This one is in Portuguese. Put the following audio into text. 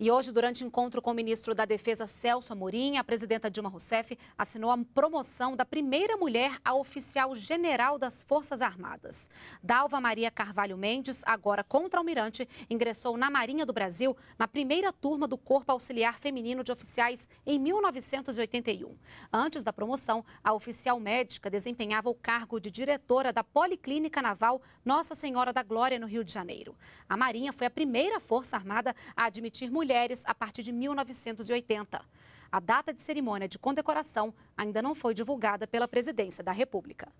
E hoje, durante encontro com o ministro da Defesa Celso Amorim, a presidenta Dilma Rousseff assinou a promoção da primeira mulher a oficial general das Forças Armadas. Dalva Maria Carvalho Mendes, agora contra-almirante, ingressou na Marinha do Brasil na primeira turma do Corpo Auxiliar Feminino de Oficiais em 1981. Antes da promoção, a oficial médica desempenhava o cargo de diretora da Policlínica Naval Nossa Senhora da Glória, no Rio de Janeiro. A Marinha foi a primeira Força Armada a admitir mulheres mulheres a partir de 1980. A data de cerimônia de condecoração ainda não foi divulgada pela Presidência da República.